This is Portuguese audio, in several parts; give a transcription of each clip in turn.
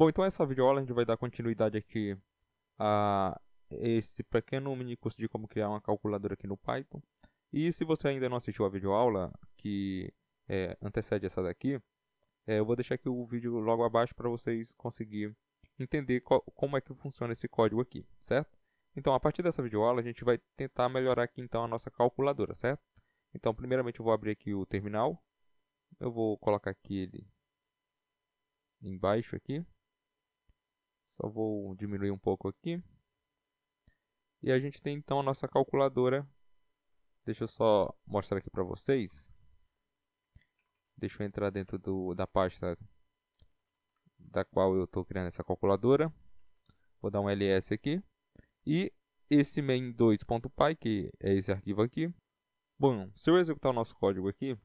Bom, então essa videoaula a gente vai dar continuidade aqui a esse pequeno mini curso de como criar uma calculadora aqui no Python. E se você ainda não assistiu a videoaula que é, antecede essa daqui, é, eu vou deixar aqui o vídeo logo abaixo para vocês conseguirem entender como é que funciona esse código aqui, certo? Então, a partir dessa videoaula, a gente vai tentar melhorar aqui então a nossa calculadora, certo? Então, primeiramente eu vou abrir aqui o terminal. Eu vou colocar aqui ele embaixo aqui. Só vou diminuir um pouco aqui. E a gente tem então a nossa calculadora. Deixa eu só mostrar aqui para vocês. Deixa eu entrar dentro do, da pasta da qual eu estou criando essa calculadora. Vou dar um ls aqui. E esse main2.py, que é esse arquivo aqui. Bom, se eu executar o nosso código aqui,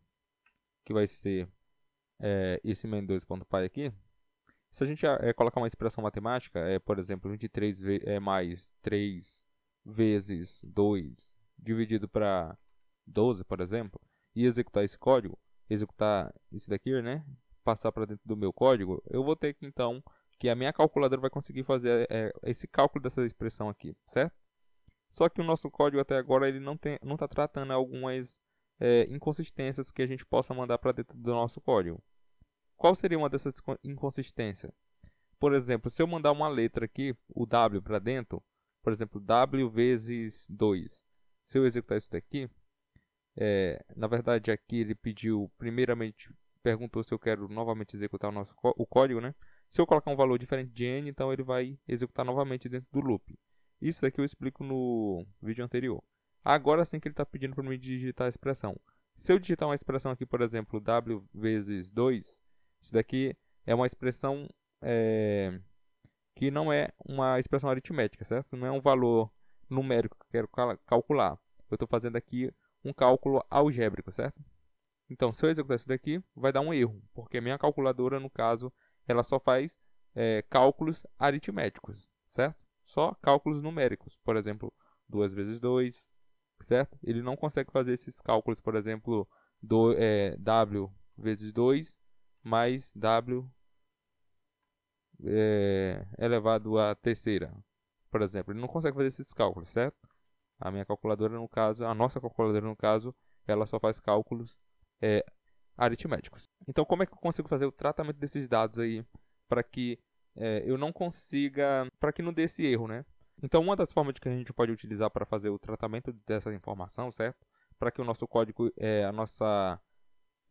que vai ser é, esse main2.py aqui, se a gente ah, é, colocar uma expressão matemática, é, por exemplo, 23 é mais 3 vezes 2 dividido para 12, por exemplo, e executar esse código, executar isso daqui, né? Passar para dentro do meu código, eu vou ter que então que a minha calculadora vai conseguir fazer é, esse cálculo dessa expressão aqui, certo? Só que o nosso código até agora ele não tem, não está tratando algumas é, inconsistências que a gente possa mandar para dentro do nosso código. Qual seria uma dessas inconsistências? Por exemplo, se eu mandar uma letra aqui, o W para dentro, por exemplo, W vezes 2. Se eu executar isso daqui, é, na verdade aqui ele pediu, primeiramente perguntou se eu quero novamente executar o, nosso, o código, né? Se eu colocar um valor diferente de n, então ele vai executar novamente dentro do loop. Isso daqui eu explico no vídeo anterior. Agora sim que ele está pedindo para me digitar a expressão. Se eu digitar uma expressão aqui, por exemplo, w vezes 2, isso daqui é uma expressão é, que não é uma expressão aritmética, certo? Não é um valor numérico que eu quero calcular. Eu estou fazendo aqui um cálculo algébrico, certo? Então, se eu executar isso daqui, vai dar um erro, porque a minha calculadora, no caso, ela só faz é, cálculos aritméticos, certo? Só cálculos numéricos, por exemplo, 2 vezes 2, certo? Ele não consegue fazer esses cálculos, por exemplo, do, é, W vezes 2 mais W é, elevado à terceira, por exemplo. Ele não consegue fazer esses cálculos, certo? A minha calculadora, no caso, a nossa calculadora, no caso, ela só faz cálculos é, aritméticos. Então, como é que eu consigo fazer o tratamento desses dados aí para que é, eu não consiga, para que não dê esse erro, né? Então, uma das formas que a gente pode utilizar para fazer o tratamento dessa informação, certo? Para que o nosso código, é, a nossa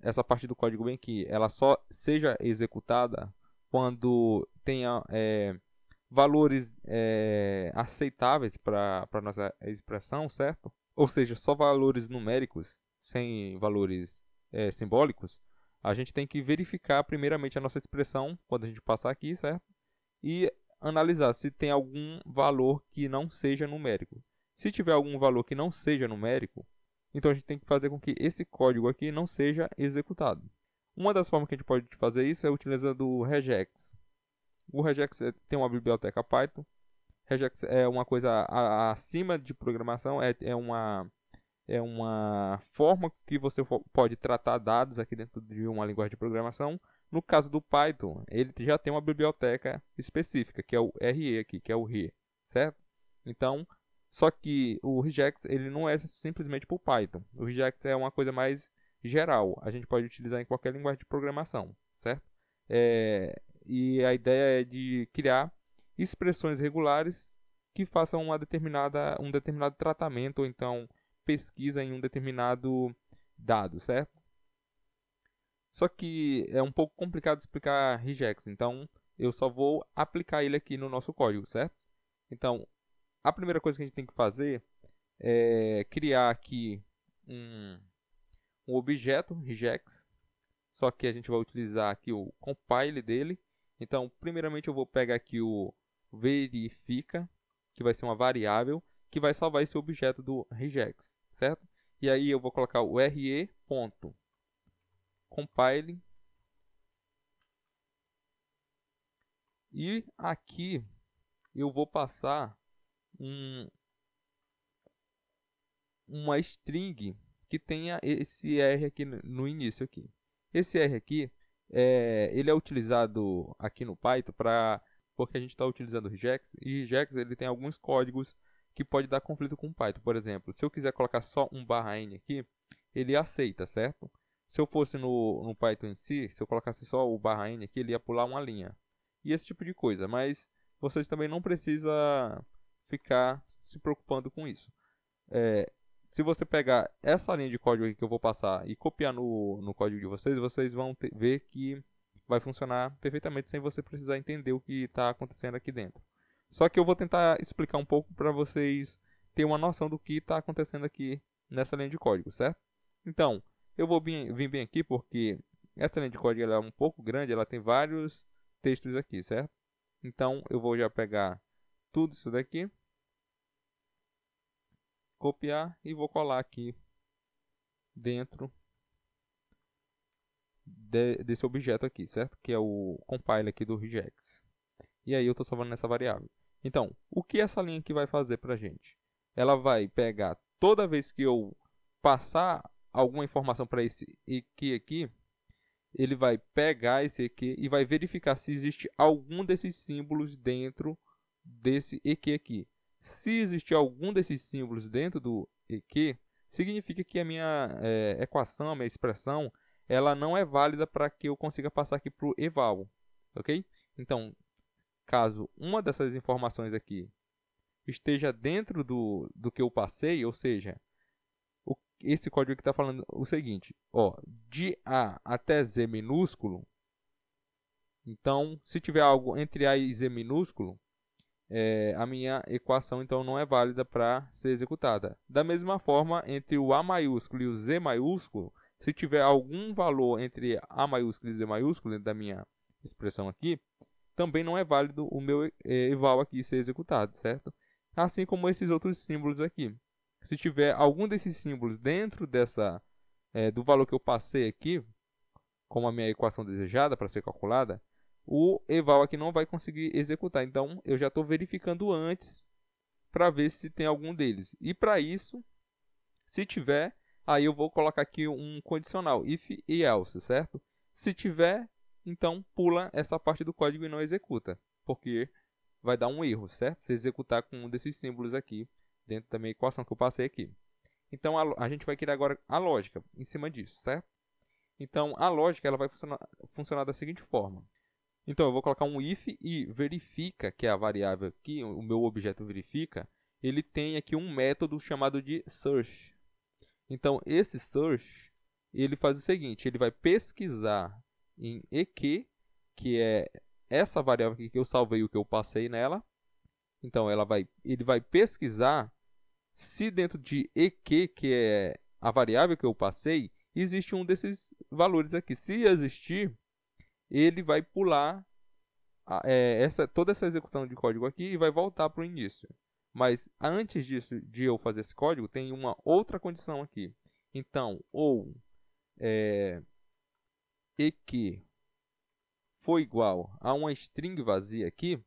essa parte do código bem que ela só seja executada quando tenha é, valores é, aceitáveis para a nossa expressão, certo? Ou seja, só valores numéricos, sem valores é, simbólicos, a gente tem que verificar primeiramente a nossa expressão quando a gente passar aqui, certo? E analisar se tem algum valor que não seja numérico. Se tiver algum valor que não seja numérico, então a gente tem que fazer com que esse código aqui não seja executado. Uma das formas que a gente pode fazer isso é utilizando o regex. O regex é, tem uma biblioteca Python. Regex é uma coisa acima de programação, é, é, uma é uma forma que você pode tratar dados aqui dentro de uma linguagem de programação. No caso do Python, ele já tem uma biblioteca específica, que é o RE aqui, que é o RE, certo? Então, só que o regex ele não é simplesmente para o Python. O regex é uma coisa mais geral. A gente pode utilizar em qualquer linguagem de programação, certo? É, e a ideia é de criar expressões regulares que façam uma determinada, um determinado tratamento ou então pesquisa em um determinado dado, certo? Só que é um pouco complicado explicar regex, então eu só vou aplicar ele aqui no nosso código, certo? Então, a primeira coisa que a gente tem que fazer é criar aqui um, um objeto regex, só que a gente vai utilizar aqui o compile dele. Então, primeiramente eu vou pegar aqui o verifica, que vai ser uma variável, que vai salvar esse objeto do regex, certo? E aí eu vou colocar o re ponto e aqui eu vou passar um, uma string que tenha esse R aqui no início aqui. Esse R aqui, é, ele é utilizado aqui no Python para porque a gente está utilizando o regex e regex ele tem alguns códigos que pode dar conflito com o Python. Por exemplo, se eu quiser colocar só um barra n aqui, ele aceita, certo? Se eu fosse no, no Python em si, se eu colocasse só o barra n aqui, ele ia pular uma linha. E esse tipo de coisa, mas vocês também não precisam ficar se preocupando com isso. É, se você pegar essa linha de código aqui que eu vou passar e copiar no, no código de vocês, vocês vão ter, ver que vai funcionar perfeitamente sem você precisar entender o que está acontecendo aqui dentro. Só que eu vou tentar explicar um pouco para vocês terem uma noção do que está acontecendo aqui nessa linha de código, certo? Então, eu vou vir, vir bem aqui porque essa linha de código é um pouco grande, ela tem vários textos aqui, certo? Então, eu vou já pegar tudo isso daqui copiar e vou colar aqui dentro de, desse objeto aqui, certo? Que é o compile aqui do regex. E aí eu estou salvando nessa variável. Então, o que essa linha aqui vai fazer para a gente? Ela vai pegar toda vez que eu passar alguma informação para esse aqui, aqui, ele vai pegar esse aqui e vai verificar se existe algum desses símbolos dentro desse EQ aqui. Se existir algum desses símbolos dentro do EQ, significa que a minha é, equação, a minha expressão, ela não é válida para que eu consiga passar aqui para o eval, ok? Então, caso uma dessas informações aqui esteja dentro do, do que eu passei, ou seja, o, esse código que está falando o seguinte, ó, de A até Z minúsculo, então, se tiver algo entre A e Z minúsculo, é, a minha equação então não é válida para ser executada. Da mesma forma, entre o A maiúsculo e o Z maiúsculo, se tiver algum valor entre A maiúsculo e Z maiúsculo, dentro da minha expressão aqui, também não é válido o meu eval é, aqui ser executado, certo? Assim como esses outros símbolos aqui. Se tiver algum desses símbolos dentro dessa é, do valor que eu passei aqui, como a minha equação desejada para ser calculada, o eval aqui não vai conseguir executar. Então, eu já estou verificando antes para ver se tem algum deles. E para isso, se tiver, aí eu vou colocar aqui um condicional, if e else, certo? Se tiver, então pula essa parte do código e não executa, porque vai dar um erro, certo? Se executar com um desses símbolos aqui, dentro da minha equação que eu passei aqui. Então, a, a gente vai criar agora a lógica em cima disso, certo? Então, a lógica ela vai funcionar, funcionar da seguinte forma então eu vou colocar um if e verifica, que é a variável que o meu objeto verifica, ele tem aqui um método chamado de search. Então esse search, ele faz o seguinte, ele vai pesquisar em eq, que é essa variável aqui que eu salvei o que eu passei nela. Então ela vai, ele vai pesquisar se dentro de eq, que é a variável que eu passei, existe um desses valores aqui. Se existir, ele vai pular a, é, essa, toda essa execução de código aqui e vai voltar para o início. Mas antes disso, de eu fazer esse código, tem uma outra condição aqui. Então, ou é, e que foi igual a uma string vazia aqui,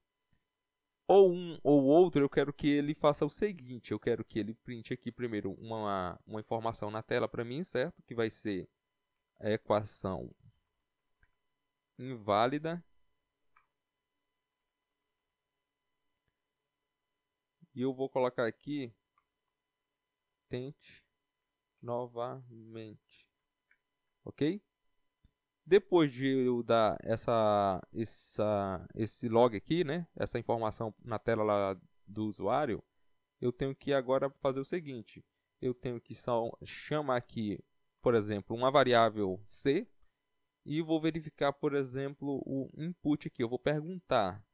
ou um ou outro, eu quero que ele faça o seguinte, eu quero que ele print aqui primeiro uma, uma informação na tela para mim, certo? Que vai ser a equação inválida. E eu vou colocar aqui tente novamente. OK? Depois de eu dar essa, essa, esse log aqui, né? Essa informação na tela lá do usuário, eu tenho que agora fazer o seguinte. Eu tenho que só chamar aqui, por exemplo, uma variável C, e vou verificar, por exemplo, o input aqui. Eu vou perguntar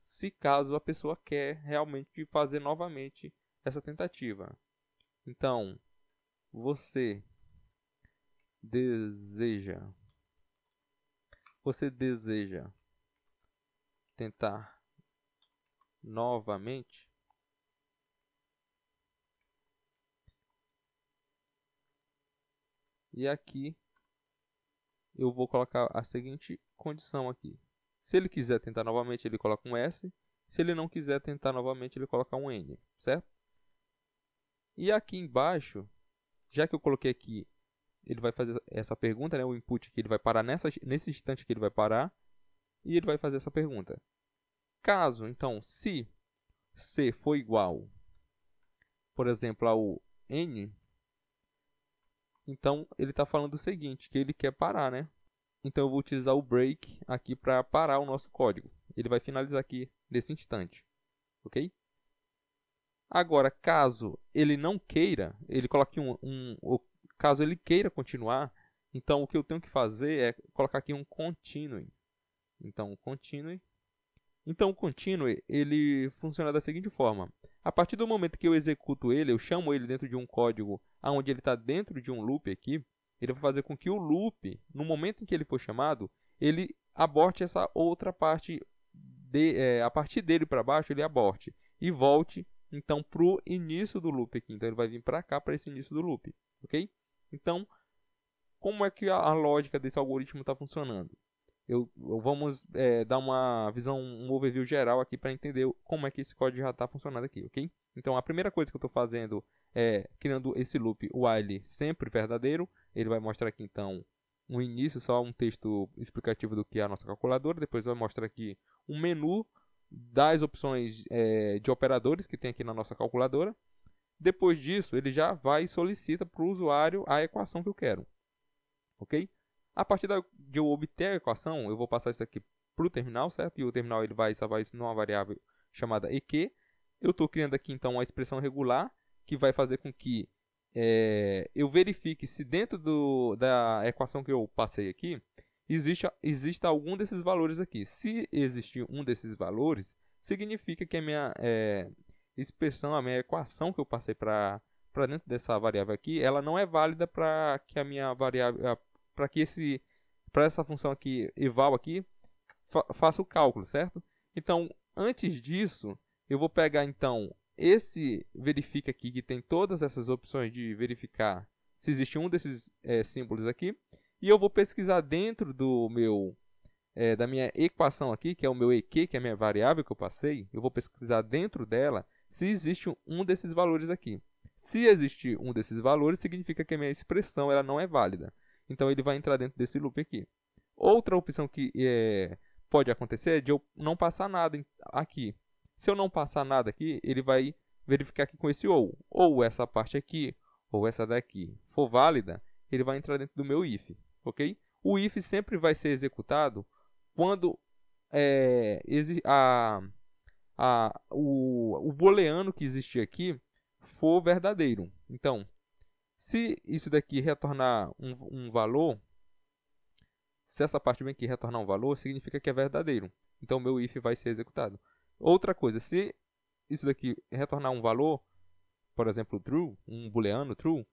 se caso a pessoa quer realmente fazer novamente essa tentativa. Então, você deseja você deseja tentar novamente e aqui eu vou colocar a seguinte condição aqui. Se ele quiser tentar novamente, ele coloca um S. Se ele não quiser tentar novamente, ele coloca um N, certo? E aqui embaixo, já que eu coloquei aqui, ele vai fazer essa pergunta, né? O input que ele vai parar nessa, nesse instante que ele vai parar. E ele vai fazer essa pergunta. Caso, então, se C for igual, por exemplo, ao N, então ele está falando o seguinte, que ele quer parar, né? Então eu vou utilizar o break aqui para parar o nosso código. Ele vai finalizar aqui nesse instante, ok? Agora, caso ele não queira, ele coloque um, um, caso ele queira continuar, então o que eu tenho que fazer é colocar aqui um continue. Então, continue. Então, o continue ele funciona da seguinte forma: a partir do momento que eu executo ele, eu chamo ele dentro de um código onde ele está dentro de um loop aqui, ele vai fazer com que o loop, no momento em que ele for chamado, ele aborte essa outra parte, de, é, a partir dele para baixo ele aborte e volte então para o início do loop aqui. Então ele vai vir para cá para esse início do loop, ok? Então, como é que a, a lógica desse algoritmo está funcionando? Eu, vamos é, dar uma visão, um overview geral aqui para entender como é que esse código já está funcionando aqui, ok? Então a primeira coisa que eu estou fazendo é criando esse loop while sempre verdadeiro. Ele vai mostrar aqui então um início, só um texto explicativo do que é a nossa calculadora. Depois vai mostrar aqui um menu das opções é, de operadores que tem aqui na nossa calculadora. Depois disso, ele já vai e solicita para o usuário a equação que eu quero. Ok? A partir da, de eu obter a equação, eu vou passar isso aqui para o terminal, certo? E o terminal ele vai salvar isso numa variável chamada EQ. Eu estou criando aqui então uma expressão regular que vai fazer com que é, eu verifique se dentro do, da equação que eu passei aqui existe, existe algum desses valores aqui. Se existir um desses valores, significa que a minha é, expressão, a minha equação que eu passei para dentro dessa variável aqui, ela não é válida para que a minha variável para que esse para essa função aqui eval aqui fa faça o cálculo, certo? Então, antes disso, eu vou pegar então esse verifica aqui que tem todas essas opções de verificar se existe um desses é, símbolos aqui e eu vou pesquisar dentro do meu é, da minha equação aqui, que é o meu EQ, que é a minha variável que eu passei, eu vou pesquisar dentro dela se existe um desses valores aqui. Se existe um desses valores, significa que a minha expressão ela não é válida. Então ele vai entrar dentro desse loop aqui. Outra opção que é, pode acontecer é de eu não passar nada aqui. Se eu não passar nada aqui, ele vai verificar aqui com esse ou. Ou essa parte aqui, ou essa daqui for válida, ele vai entrar dentro do meu if, ok? O if sempre vai ser executado quando é, a, a, o, o booleano que existir aqui for verdadeiro. Então, se isso daqui retornar um, um valor, se essa parte bem aqui retornar um valor, significa que é verdadeiro. Então, meu if vai ser executado. Outra coisa, se isso daqui retornar um valor, por exemplo, true, um booleano true,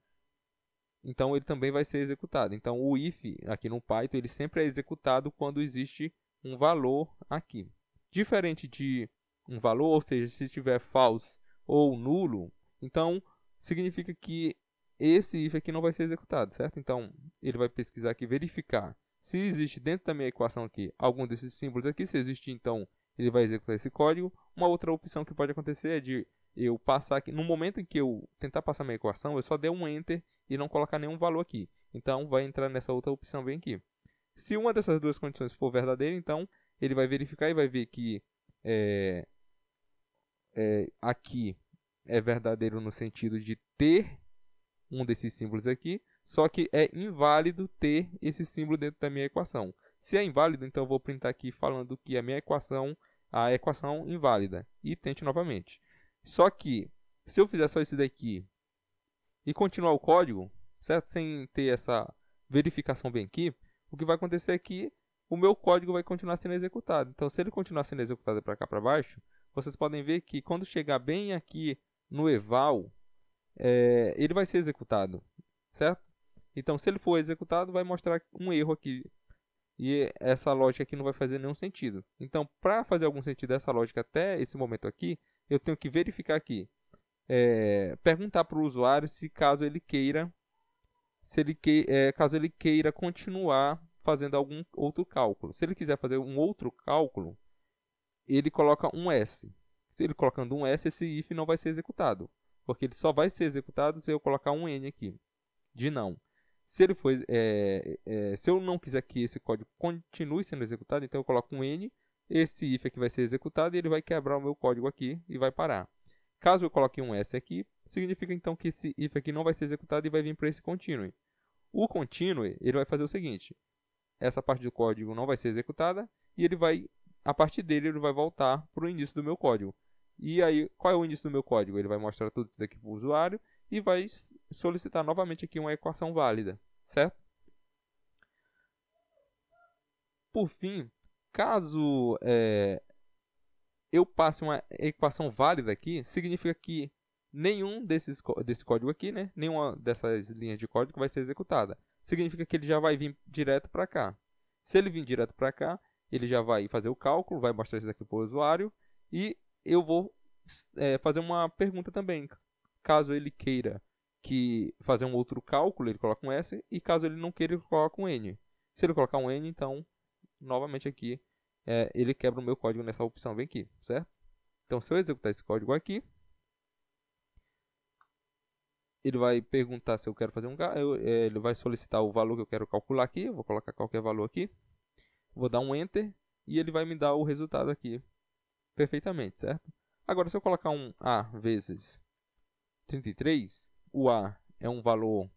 então ele também vai ser executado. Então o if aqui no Python ele sempre é executado quando existe um valor aqui. Diferente de um valor, ou seja, se estiver false ou nulo, então significa que esse if aqui não vai ser executado, certo? Então, ele vai pesquisar aqui, verificar se existe dentro da minha equação aqui algum desses símbolos aqui. Se existe, então, ele vai executar esse código. Uma outra opção que pode acontecer é de eu passar aqui, no momento em que eu tentar passar minha equação, eu só der um enter e não colocar nenhum valor aqui. Então, vai entrar nessa outra opção bem aqui. Se uma dessas duas condições for verdadeira, então, ele vai verificar e vai ver que é, é, aqui é verdadeiro no sentido de ter um desses símbolos aqui, só que é inválido ter esse símbolo dentro da minha equação. Se é inválido, então eu vou printar aqui falando que a minha equação, a equação inválida. E tente novamente. Só que, se eu fizer só isso daqui e continuar o código, certo? Sem ter essa verificação bem aqui, o que vai acontecer é que o meu código vai continuar sendo executado. Então, se ele continuar sendo executado para cá para baixo, vocês podem ver que quando chegar bem aqui no eval, é, ele vai ser executado, certo? Então, se ele for executado, vai mostrar um erro aqui. E essa lógica aqui não vai fazer nenhum sentido. Então, para fazer algum sentido essa lógica até esse momento aqui, eu tenho que verificar aqui. É, perguntar para o usuário se caso ele queira, se ele que, é, caso ele queira continuar fazendo algum outro cálculo. Se ele quiser fazer um outro cálculo, ele coloca um S. Se ele colocando um S, esse if não vai ser executado porque ele só vai ser executado se eu colocar um N aqui, de não. Se, ele for, é, é, se eu não quiser que esse código continue sendo executado, então eu coloco um N, esse if aqui vai ser executado e ele vai quebrar o meu código aqui e vai parar. Caso eu coloque um S aqui, significa então que esse if aqui não vai ser executado e vai vir para esse continue. O continue, ele vai fazer o seguinte, essa parte do código não vai ser executada e ele vai, a partir dele ele vai voltar para o início do meu código. E aí, qual é o índice do meu código? Ele vai mostrar tudo isso daqui para o usuário e vai solicitar novamente aqui uma equação válida, certo? Por fim, caso é, eu passe uma equação válida aqui, significa que nenhum desses, desse código aqui, né, nenhuma dessas linhas de código vai ser executada. Significa que ele já vai vir direto para cá. Se ele vir direto para cá, ele já vai fazer o cálculo, vai mostrar isso daqui para o usuário e eu vou é, fazer uma pergunta também. Caso ele queira que fazer um outro cálculo, ele coloca um S, e caso ele não queira, ele coloca um N. Se ele colocar um N, então, novamente aqui, é, ele quebra o meu código nessa opção vem aqui, certo? Então, se eu executar esse código aqui, ele vai perguntar se eu quero fazer um é, ele vai solicitar o valor que eu quero calcular aqui, eu vou colocar qualquer valor aqui, vou dar um enter, e ele vai me dar o resultado aqui perfeitamente, certo? Agora, se eu colocar um A vezes 33, o A é um valor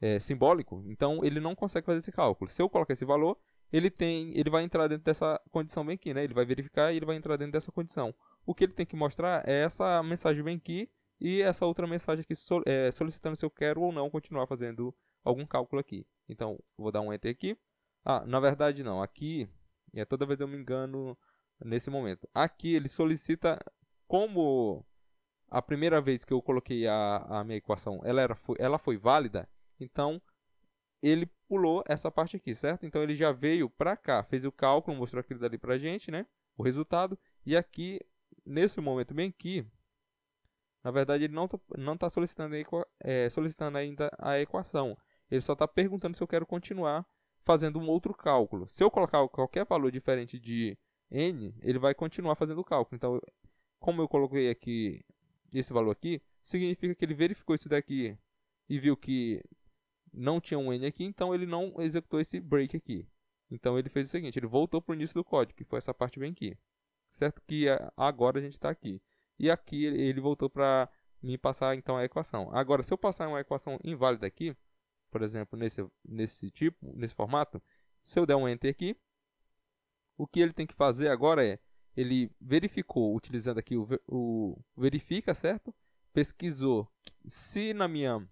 é, simbólico, então ele não consegue fazer esse cálculo. Se eu colocar esse valor, ele tem, ele vai entrar dentro dessa condição bem aqui, né? Ele vai verificar e ele vai entrar dentro dessa condição. O que ele tem que mostrar é essa mensagem bem aqui e essa outra mensagem aqui é, solicitando se eu quero ou não continuar fazendo algum cálculo aqui. Então, vou dar um enter aqui. Ah, na verdade não, aqui, é, toda vez eu me engano nesse momento. Aqui ele solicita como a primeira vez que eu coloquei a, a minha equação, ela, era, foi, ela foi válida, então ele pulou essa parte aqui, certo? Então ele já veio para cá, fez o cálculo, mostrou aquilo dali pra gente, né? O resultado. E aqui, nesse momento bem aqui, na verdade ele não, tá, não tá solicitando, é, solicitando ainda a equação. Ele só está perguntando se eu quero continuar fazendo um outro cálculo. Se eu colocar qualquer valor diferente de n, ele vai continuar fazendo o cálculo. Então, como eu coloquei aqui esse valor aqui, significa que ele verificou isso daqui e viu que não tinha um n aqui, então ele não executou esse break aqui. Então ele fez o seguinte, ele voltou para o início do código, que foi essa parte bem aqui. Certo que agora a gente está aqui. E aqui ele voltou para me passar então a equação. Agora, se eu passar uma equação inválida aqui, por exemplo, nesse, nesse tipo, nesse formato, se eu der um enter aqui, o que ele tem que fazer agora é, ele verificou, utilizando aqui o, o verifica, certo? Pesquisou se na minha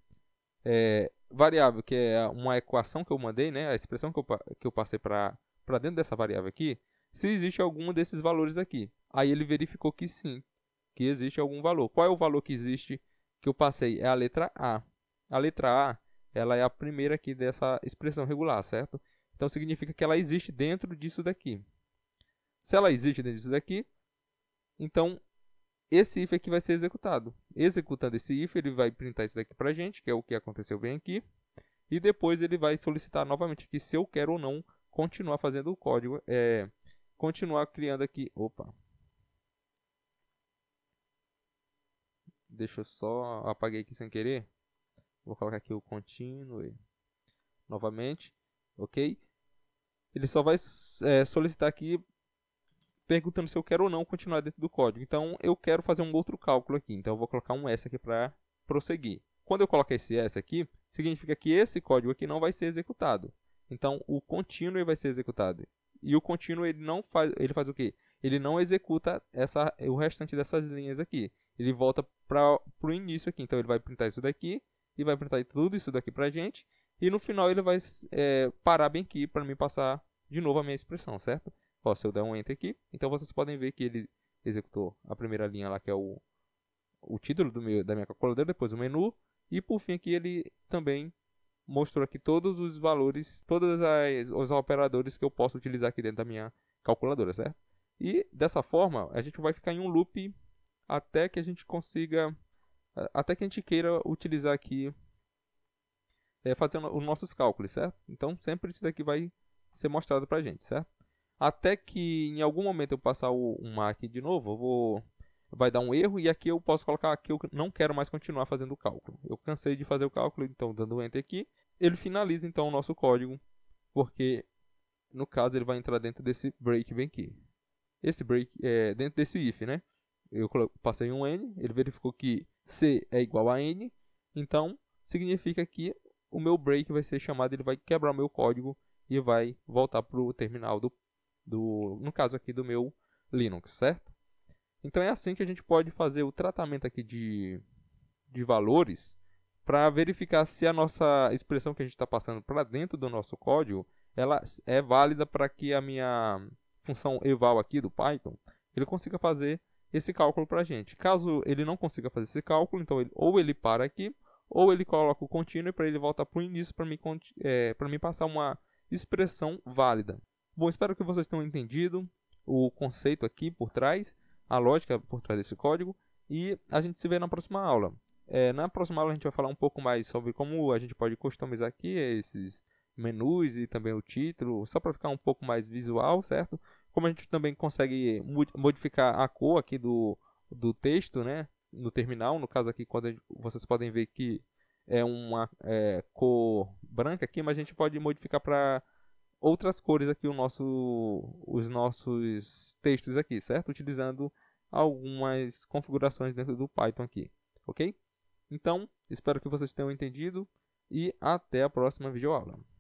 é, variável, que é uma equação que eu mandei, né? A expressão que eu, que eu passei para dentro dessa variável aqui, se existe algum desses valores aqui. Aí ele verificou que sim, que existe algum valor. Qual é o valor que existe que eu passei? É a letra A. A letra A ela é a primeira aqui dessa expressão regular, certo? Então significa que ela existe dentro disso daqui. Se ela existe dentro disso daqui, então esse if aqui vai ser executado. Executando esse if, ele vai printar isso daqui para a gente, que é o que aconteceu bem aqui. E depois ele vai solicitar novamente aqui se eu quero ou não continuar fazendo o código, é, continuar criando aqui, opa. Deixa eu só, apaguei aqui sem querer. Vou colocar aqui o continue novamente, ok? Ele só vai é, solicitar aqui perguntando se eu quero ou não continuar dentro do código. Então eu quero fazer um outro cálculo aqui, então eu vou colocar um S aqui para prosseguir. Quando eu colocar esse S aqui, significa que esse código aqui não vai ser executado. Então o continue vai ser executado. E o continue ele não faz, ele faz o quê? Ele não executa essa, o restante dessas linhas aqui. Ele volta para o início aqui. Então ele vai printar isso daqui e vai printar tudo isso daqui para gente. E no final ele vai é, parar bem aqui para me passar de novo a minha expressão, certo? Ó, se eu der um Enter aqui, então vocês podem ver que ele executou a primeira linha lá, que é o, o título do meu, da minha calculadora, depois o menu, e por fim aqui ele também mostrou aqui todos os valores, todos as, os operadores que eu posso utilizar aqui dentro da minha calculadora, certo? E dessa forma, a gente vai ficar em um loop até que a gente consiga, até que a gente queira utilizar aqui, é, fazendo os nossos cálculos, certo? Então sempre isso daqui vai ser mostrado pra gente, certo? até que em algum momento eu passar o, mac de novo, eu vou vai dar um erro e aqui eu posso colocar que eu não quero mais continuar fazendo o cálculo. Eu cansei de fazer o cálculo, então dando enter aqui, ele finaliza então o nosso código, porque no caso ele vai entrar dentro desse break bem aqui. Esse break é dentro desse if, né? Eu passei um n, ele verificou que c é igual a n, então significa que o meu break vai ser chamado, ele vai quebrar o meu código e vai voltar para o terminal do do, no caso aqui do meu Linux, certo? Então é assim que a gente pode fazer o tratamento aqui de, de valores para verificar se a nossa expressão que a gente está passando para dentro do nosso código ela é válida para que a minha função eval aqui do Python ele consiga fazer esse cálculo para a gente. Caso ele não consiga fazer esse cálculo, então ele, ou ele para aqui, ou ele coloca o continue para ele voltar para o início para me, é, me passar uma expressão válida. Bom, espero que vocês tenham entendido o conceito aqui por trás, a lógica por trás desse código, e a gente se vê na próxima aula. É, na próxima aula a gente vai falar um pouco mais sobre como a gente pode customizar aqui esses menus e também o título, só para ficar um pouco mais visual, certo? Como a gente também consegue modificar a cor aqui do, do texto, né? No terminal, no caso aqui, quando gente, vocês podem ver que é uma é, cor branca aqui, mas a gente pode modificar para outras cores aqui o nosso, os nossos textos aqui, certo? Utilizando algumas configurações dentro do Python aqui, ok? Então, espero que vocês tenham entendido e até a próxima videoaula.